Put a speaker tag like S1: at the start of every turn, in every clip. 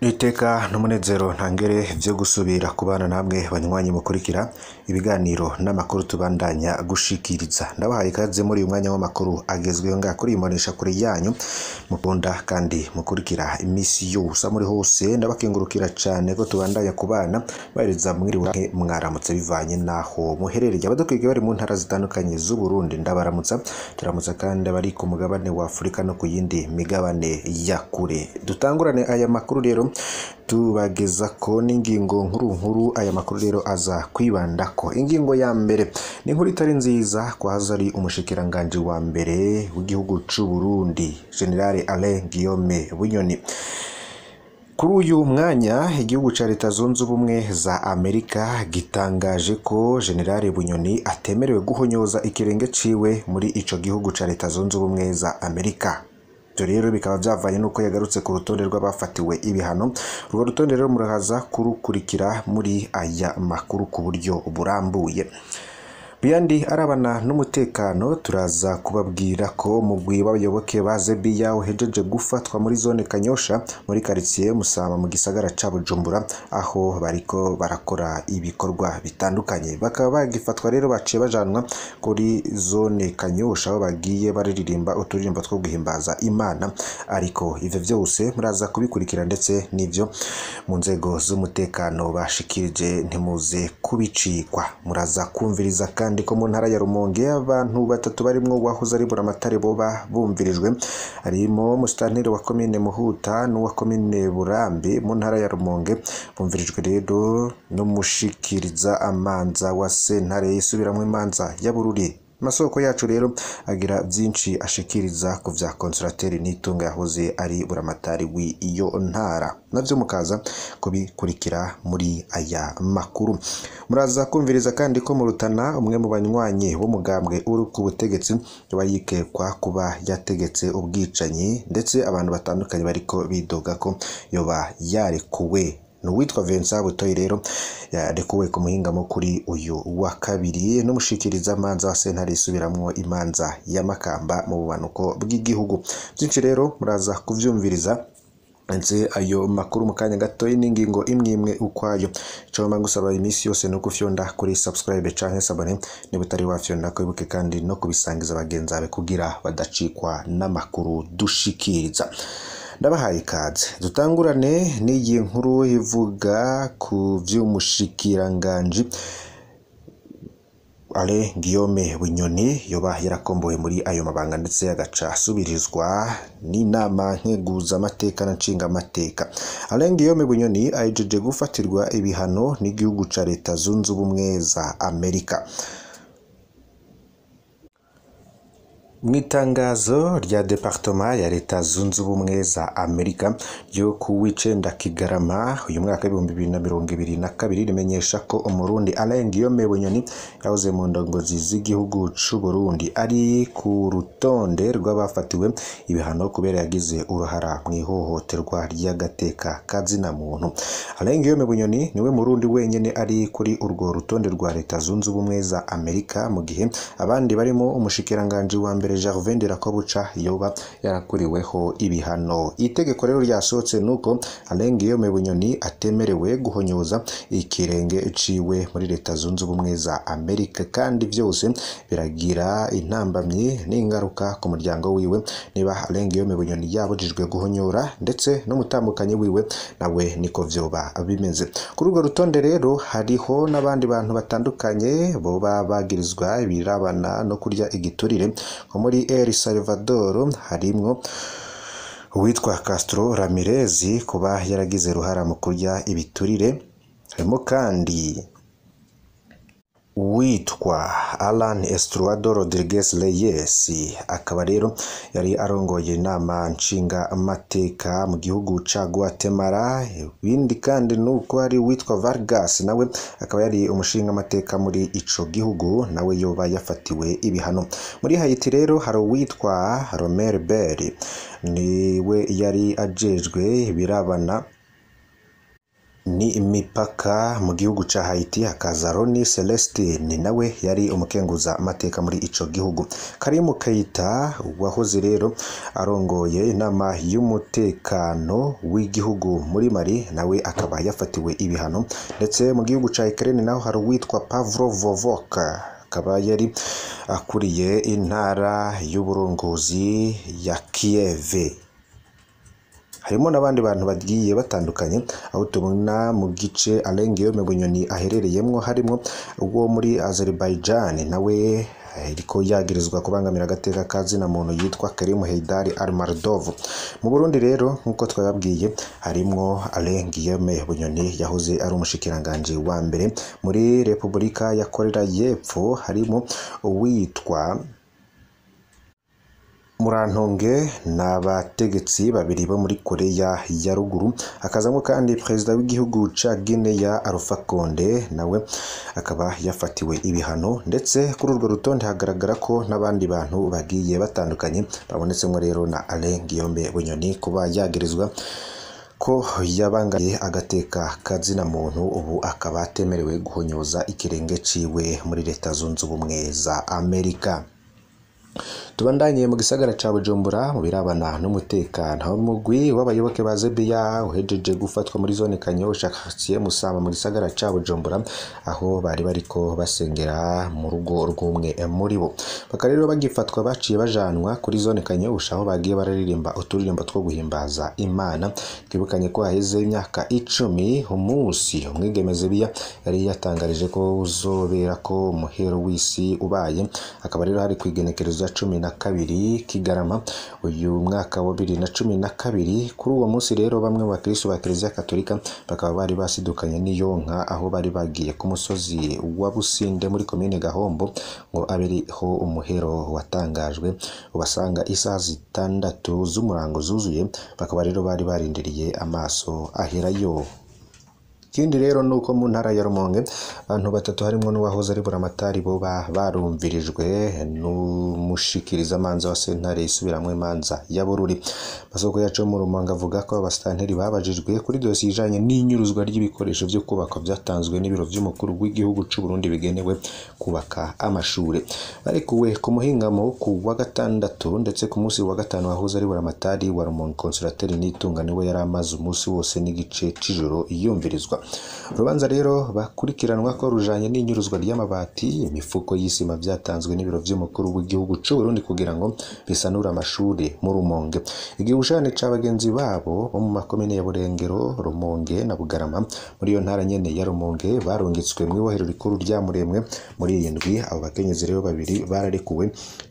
S1: iteka n'umunezero ntangere byo gusubira ku bana namwe banywanyi mukurikira ibiganiro n'amakuru tubandanya gushikiriza ndabahaye ikaze muri uyu mwanya w'amakuru agezweho nga kuri imbonesha kure yanyu mukunda kandi mukurikira iminsi yose muri hose ndabakengurukira cyane ko tubandanya ku bana bahereza mwiriwe mwaramutse bivanye n'aho muherereye abadukwiye bari mu ntara zitandukanye z'u Burundi ndabaramutsa turamutsa kandi abari ku mugabane wa Afurika no ku yindi migabane ya kure dutangurane aya makuru rero tubageza ko n'ingingo nkuru nkuru aya makuru rero aza kwibanda ko ingingo ya mbere ni inkuru itari nziza kwaza ari umushikiranganji wa mbere w'igihugu cy'u Burundi General Alain Guillaume Bunyoni kuri uyu mwanya igihugu cya leta zunze ubumwe za amerika gitangaje ko generale bunyoni atemerewe guhonyoza ikirenge ciwe muri icyo gihugu cya leta zunze ubumwe za amerika ibyo rero bikaba byavanye n'uko yagarutse ku rutonde rw'abafatiwe ibihano urwo rutonde rero murahaza kurukurikira muri aya makuru ku buryo burambuye Biyandi arabana n'umutekano turaza kubabwira ko mugwi w'abayoboke ba Zebiya uhejeje gufatwa muri zone Kanyosha muri karitsiye Musama mu gisagara ca Bujumbura aho bariko barakora ibikorwa bitandukanye bakaba bagifatwa rero baciye bajanwa kuri zone Kanyosha aho bagiye baririmba uturirimbo two guhimbaza Imana ariko ivyo byose muraza kubikurikira ndetse n'ivyo mu nzego z'umutekano bashikirije ntimuze kubicikwa muraza kumviriza kandi yandiko mu ntara ya Rumonge abantu batatu barimo uwahoze ari Buramatare boba bumvirijwe harimo musitanteri wa komine Muhuta n'uwa komine Burambi mu ntara ya Rumonge bumvirijwe rero no amanza wa sentare yisubiramo imanza ya Bururi masoko yacu rero agira byinshi ashikiriza ku bya konsulateri n'itunga yahoze ari buramatari w'iyo ntara navyo mukaza kubikurikira muri aya makuru muraza kumviriza kandi ko mu Rutana umwe mu banywanyi w'umugambwe uri ku butegetsi yaba yikekwa kuba yategetse ubwicanyi ndetse abantu batandukanye bariko bidoga ko yoba yarekuwe ni uwitwa vincent butoyi rero yarekuwe ku muhingamo kuri uyu wa kabiri n'umushikiriza manza wa sentare isubiramo imanza y'amakamba mu bubanuko bw'igihugu byinshi rero muraza kubyumviriza nze ayo makuru mu kanya gatoya n'ingingo imwe imwe ukwayo icyo ngusaba iminsi yose ni uko ufyonda kuri subscribe cyangwa sabone niba utari wafyonda kwibuke kandi no kubisangiza bagenzi bawe kugira badacikwa n'amakuru dushikiriza ndabahaye ikaze dutangurane n'iyi nkuru ivuga ku by'umushikiranganji Alain Guillaume Bunyoni yoba yarakombowe muri ayo mabanga ndetse agaca asubirizwa n'inama nkeguzamateka na nshingamateka Alain Ngiyome Bunyoni ahejeje gufatirwa ibihano n'igihugu cya leta zunze ubumwe za Amerika mu itangazo rya departoma ya leta zunze ubumwe za amerika ryo ku w'icenda kigarama uyu mwaka w'ibihumbi bibiri na mirongo ibiri na kabiri rimenyesha ko umurundi alain guillaume bunyoni yahoze mu ndongozi z'igihugu c'u burundi ari ku rutonde rw'abafatiwe ibihano kubera yagize uruhara mu ihohoterwa ry'agateka kazina muntu alain guillaume bunyoni niwe murundi wenyine ari kuri urwo rutonde rwa leta zunze ubumwe za amerika mu gihe abandi barimo umushikiranganji wa mbere mbere Gervin Ndirakobuca yoba yarakuriweho ibihano itegeko rero ryasohotse nuko Alain Guillaume Bunyoni atemerewe guhonyoza ikirenge iciwe muri leta zunze ubumwe za Amerika kandi byose biragira intambamyi n'ingaruka ku muryango wiwe niba Alain Guillaume Bunyoni yabujijwe guhonyora ndetse n'umutambukanyi wiwe nawe niko vyoba bimeze kuri urwo rutonde rero hariho n'abandi bantu batandukanye boba bagirizwa ibirabana no kurya igiturire nko muri El Salvador harimo uwitwa Castro Ramirez kuba yaragize uruhara mu kurya ibiturire harimo kandi witwa Alan Estuardo Rodriguez Reyes akaba rero yari arongoye inama nshinga amateka mu gihugu ca Guatemala ibindi kandi uko hari witwa Vargas nawe akaba yari umushinga amateka muri ico gihugu nawe yoba yafatiwe ibihano muri Haiti rero hari uwitwa Romer Bell niwe yari ajejwe birabana ni imipaka mu gihugu cya Haiti hakaza Roni Celestin nawe yari umukenguza amateka muri icyo gihugu Karimu Keita wahoze rero arongoye inama y'umutekano w'igihugu muri Mali nawe akaba yafatiwe ibihano ndetse mu gihugu cya Ukraine naho hari uwitwa Pavlo Vovoka akaba yari akuriye intara y'uburongozi ya Kiev harimo n'abandi bantu bagiye batandukanye aho tubona mu gice Alain Guillaume Bunyoni aherereyemo harimo ubwo muri Azerbaijan nawe eh, ariko yagirizwa kubangamira agateka ka zina muntu yitwa Karimu Heidari Almardov mu Burundi rero nk'uko twababwiye harimo Alain Guillaume Bunyoni yahoze ari umushikiranganje wa mbere muri Repubulika ya Korea y'Epfo harimo uwitwa murantunge ni abategetsi babiri bo muri koreya ya ruguru hakazamo kandi perezida w'igihugu ca guineya alpha conde nawe akaba yafatiwe ibihano ndetse kuri urwo rutonde hagaragara ko n'abandi bantu bagiye batandukanye babonetsemo rero na alain guillaume bunyoni kuba yagirizwa ko yabangaye agateka kazina muntu ubu akaba atemerewe guhonyoza ikirenge ciwe muri leta zunze ubumwe za amerika tubandanye mu gisagara cya bujumbura mu birabana n'umutekano aho w'abayoboke ba zebiya uhejeje gufatwa muri zone kanyosha karitsiye musamba mu gisagara cya bujumbura aho bari bariko basengera mu rugo rw'umwe muri bo bakaba rero bagifatwa baciye bajanwa kuri zone kanyosha aho bagiye bararirimba uturirimbo two guhimbaza imana twibukanye ko haheze imyaka icumi umunsi umwigeme zebiya yari yatangarije ko uzobera ko umuhero w'isi ubaye akaba rero hari ku igenekerezo ya cumi na na kabiri Kigarama uyu mwaka wa bibiri na cumi na kabiri kuri uwo munsi rero bamwe mu bakirisitu ba Kiliziya Katolika bakaba bari basidukanye n'iyonka aho bari bagiye ku musozi wa Businde muri komine Gahombo ngo aberiho umuhero watangajwe ubasanga isaha zitandatu z'umurango zuzuye bakaba rero bari barindiriye amaso aherayo ikindi rero ni uko mu ntara ya rumonge abantu batatu harimo n'uwahoze ari buramatari bo barumvirijwe n'umushyikirizamanza wa sentare isubiramo imanza ya bururi masoko yacu mu rumonge avuga ko abasitanteri babajijwe kuri dosiye ijyanye n'inyuruzwa ry'ibikoresho byo kubaka byatanzwe n'ibiro by'umukuru w'igihugu cy'u Burundi bigenewe kubaka amashuri barekuwe ku muhingamo ku wa gatandatu ndetse ku munsi wa gatanu wahoze ari buramatari wa rumonge konsulateri nitunga niwe yari amaze umunsi wose n'igice cy'ijoro yumvirizwa urubanza rero bakurikiranwa ko rujanye n'inyuruzwa ry'amabati imifuko y'isima byatanzwe n'ibiro by'umukuru w'igihugu cy'u Burundi kugira ngo bisanure amashuri mu Rumonge igihushanyo cya bagenzi babo bo mu makomine ya Burengero Rumonge na Bugarama muri iyo ntara nyene ya Rumonge barungitswe mu ibohero rikuru rya Muremwe muri iyi ndwi abo bakenyezi rero babiri bararekuwe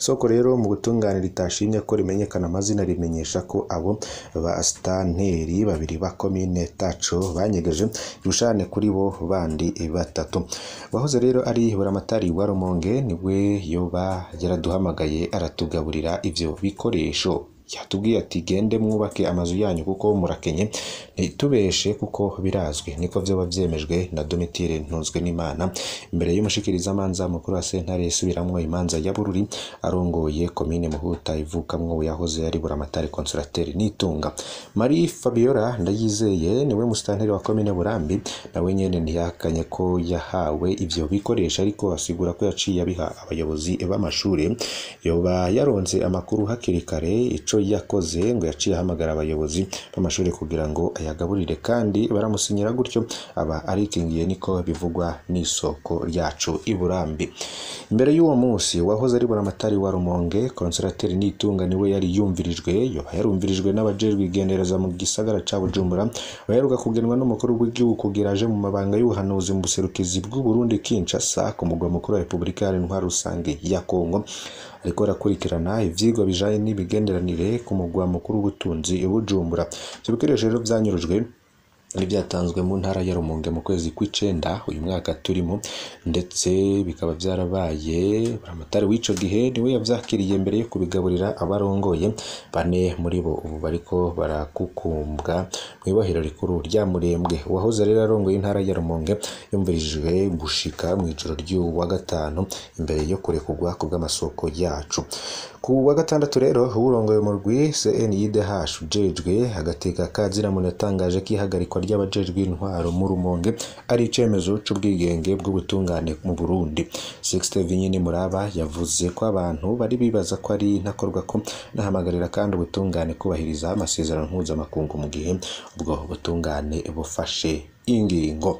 S1: soko rero mu gutungana ritashimye ko rimenyekana amazina rimenyesha ko abo ba stanteri babiri ba komine taco banyegeje Rushan kuri bo bandi batatu wahoze rero ari buramatari wa Rumonge nibwo yoba yaraduhamagaye aratugaburira ibyo bikoresho yatubwiye ati gende mwubake amazu yanyu kuko murakenye ntitubeshe kuko birazwi niko byaba byemejwe na domitire ntuzwe n'imana imbere y'umushikirizamanza mukuru wa sentare isubiramwo imanza ya bururi arongoye komine muhuta ivukamwo yahoze ari buramatari konsulateri nitunga marie fabiola ndayizeye niwe musitanteri wa komine burambi nawe nyene ntiyakanye ko yahawe ibyo bikoresho ariko asigura ko yaciye abiha abayobozi bamashuri yoba yaronze amakuru hakiri kare ico icyo yakoze ngo yaciye ahamagara abayobozi b'amashuri kugira ngo ayagaburire kandi baramusinyira gutyo aba arikingiye niko bivugwa n'isoko ryacu i Burambi imbere y'uwo munsi wahoze ari buramatari wa Rumonge konserateri Nitunga niwe yari yumvirijwe yoba yarumvirijwe n'abajejwe igendereza mu gisagara ca Bujumbura baheruka kugenwa n'umukuru w'igihugu kugira aje mu mabanga y'ubuhanuzi mu buserukizi bw'u Burundi Kinshasa ku mugwa mukuru wa Repubulika ya Rusange ya Kongo ariko arakurikirana ibyigwa bijyanye n'imigenderanire ku mugwa mukuru w'ubutunzi i Bujumbura. Ibyo bikoresho rero byanyurujwe byatanzwe mu ntara ya Rumonge mu kwezi kw'icyenda uyu mwaka turimo ndetse bikaba byarabaye amatari w'icyo gihe niwe yabyakiriye mbere yo kubigaburira abarongoye bane muri bo ubu bariko barakukumbwa mu ibahiro rikuru rya Murembwe uwahoze rero arongoye intara ya Rumonge yumvirijwe gushika mu ijoro ry'uwa gatanu imbere yo kurekurwa ku bw'amasoko yacu ku wa gatandatu rero uwurongoye umurwi CNIDH ujejwe agateka kaziramuntu yatangaje ko ihagarikwa ry'abajejwe intwaro mu rumonge ari icyemezo cy'ubwigenge bw'ubutungane mu burundi sixte vinyini muraba yavuze ko abantu bari bibaza ko ari intakorwa ko nahamagarira kandi ubutungane kubahiriza amasezerano mpuzamakungu mu gihe ubwo butungane bufashe ingingo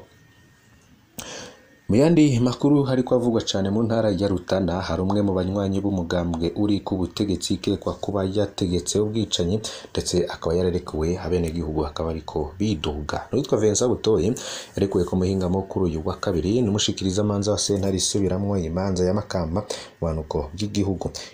S1: Mu yandi makuru hariko avugwa cyane mu ntara ya Rutana hari umwe mu banywanyi b'umugambwe uri ku butegetsi ukekwa kuba yategetse ubwicanyi ndetse akaba yararekuwe abenegihugu akaba ariko bidoga. Uwitwa Vincent Butoyi yarekuwe ku muhinga mukuru uyu wa kabiri n'umushikirizamanza wa sentare isubiramwo imanza ya Makamba mu buhanuko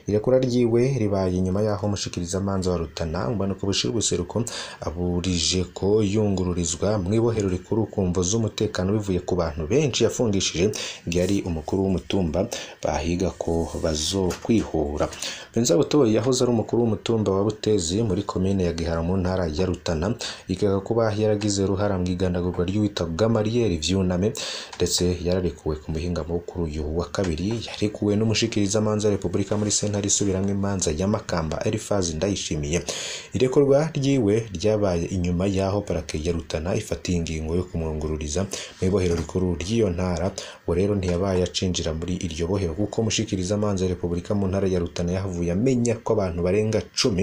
S1: Irekura ryiwe ribaye inyuma y'aho umushikirizamanza wa Rutana mu buhanuko bushira ubuseruko aburije ko yungururizwa mw'ibohero rikuru ku mvo z'umutekano bivuye ku bantu benshi yafungisha bashakishije ngo yari umukuru w'umutumba bahiga ko bazokwihura Benza Butoyi yahoze ari umukuru w'umutumba wa Butezi muri komine ya Gihara mu ntara ya Rutana yikaga kuba yaragize uruhara mu igandagurwa ry'uwitwaga Mariyeri Vyuname ndetse yararekuwe ku muhingamo wo uyu wa kabiri yarekuwe n'umushikirizamanza amanza Repubulika muri sentare isubiramwo imanza ya Makamba Elifazi Ndayishimiye irekorwa ryiwe ryabaye inyuma y'aho parake ya Rutana ifatiye ingingo yo kumwungururiza mu ibohero rikuru ry'iyo ntara we rero ntiyabaye acinjira muri iryo bohero kuko mushikirizamanza ya Repubulika mu ntara ya Rutana yahavuye amenya ko abantu barenga cumi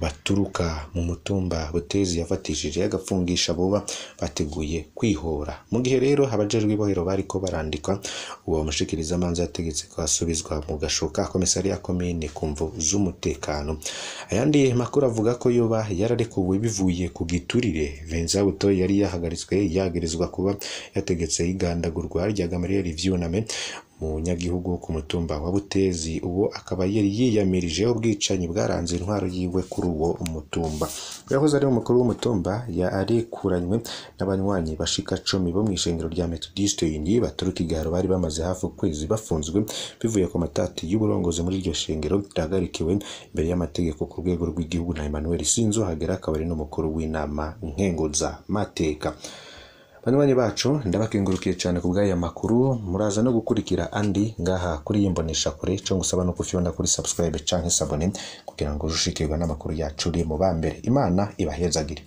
S1: baturuka mu mutumba butezi yafatishije agapfungisha buba bateguye kwihora mu gihe rero abajejwe ibohero ko barandikwa uwo mushikirizamanza yategetse ko asubizwa mu gashoka ya komine ku mvu z'umutekano ayandi makuru avuga ko yoba yararekuwe bivuye ku giturire Vincent Buto yari yahagaritswe yagerezwa kuba yategetse igandagurwa rya Gamaliel Vyuname mu nyagihugu wo ku mutumba wa Butezi uwo akaba yari yiyamirije ubwicanyi bwaranze intwaro yiwe kuri uwo umutumba yahoze ari umukuru w'umutumba yarikuranywe n'abanywanyi bashika cumi bo mu ishengero rya Methodiste yindi baturuka igaro bari bamaze hafi ukwezi bafunzwe bivuye ku matati y'uburongozi muri iryo shengero ryahagarikiwe imbere y'amategeko ku rwego rw'igihugu na Emmanuel Sinzo Hagera akaba ari n'umukuru w'inama mateka. banywanyi bacu ndabakengurukiye cyane ku bw'aya makuru muraza no gukurikira andi ngaha kuri iyi mbonesha kure cyo no kufyonda kuri subscribe canke sabone kugira ngo ushikirwe n'amakuru yacu uri mu bambere imana ibahezagire